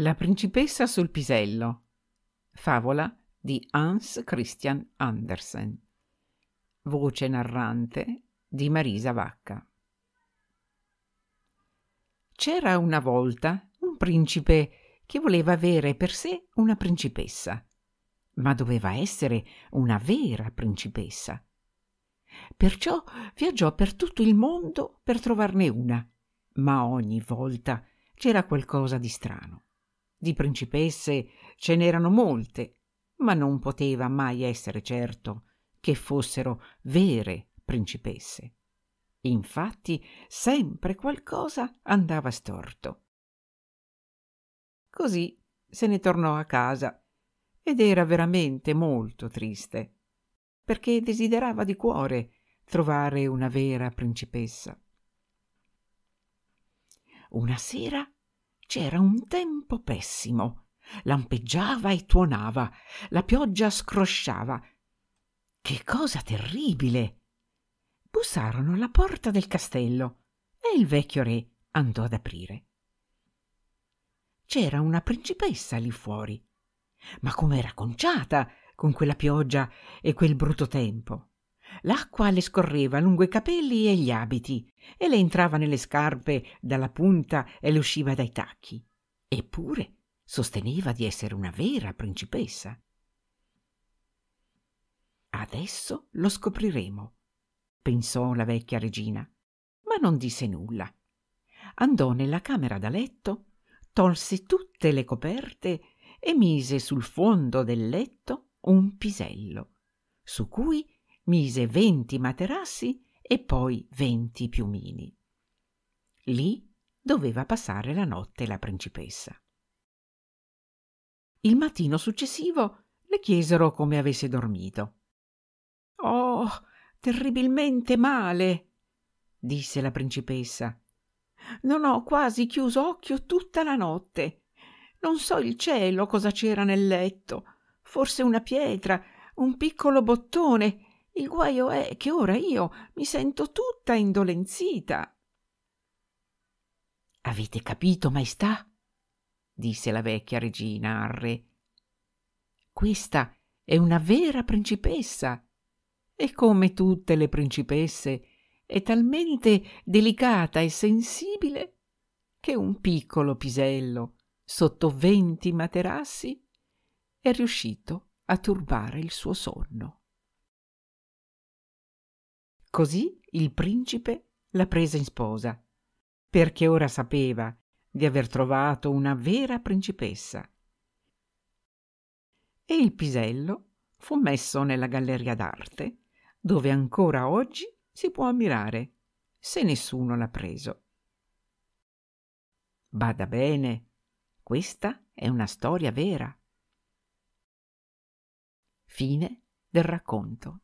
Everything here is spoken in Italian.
La principessa sul pisello. Favola di Hans Christian Andersen. Voce narrante di Marisa Vacca. C'era una volta un principe che voleva avere per sé una principessa, ma doveva essere una vera principessa. Perciò viaggiò per tutto il mondo per trovarne una, ma ogni volta c'era qualcosa di strano di principesse ce n'erano molte, ma non poteva mai essere certo che fossero vere principesse. Infatti sempre qualcosa andava storto. Così se ne tornò a casa ed era veramente molto triste, perché desiderava di cuore trovare una vera principessa. Una sera c'era un tempo pessimo. Lampeggiava e tuonava, la pioggia scrosciava. Che cosa terribile! Bussarono alla porta del castello e il vecchio re andò ad aprire. C'era una principessa lì fuori, ma com'era conciata con quella pioggia e quel brutto tempo! L'acqua le scorreva lungo i capelli e gli abiti e le entrava nelle scarpe dalla punta e le usciva dai tacchi. Eppure sosteneva di essere una vera principessa. Adesso lo scopriremo, pensò la vecchia regina, ma non disse nulla. Andò nella camera da letto, tolse tutte le coperte e mise sul fondo del letto un pisello, su cui mise venti materassi e poi venti piumini. Lì doveva passare la notte la principessa. Il mattino successivo le chiesero come avesse dormito. Oh, terribilmente male, disse la principessa. Non ho quasi chiuso occhio tutta la notte. Non so il cielo cosa c'era nel letto, forse una pietra, un piccolo bottone il guaio è che ora io mi sento tutta indolenzita. Avete capito, maestà? disse la vecchia regina al re. Questa è una vera principessa e come tutte le principesse è talmente delicata e sensibile che un piccolo pisello sotto venti materassi è riuscito a turbare il suo sonno. Così il principe la prese in sposa, perché ora sapeva di aver trovato una vera principessa. E il pisello fu messo nella galleria d'arte, dove ancora oggi si può ammirare, se nessuno l'ha preso. Bada bene, questa è una storia vera. Fine del racconto.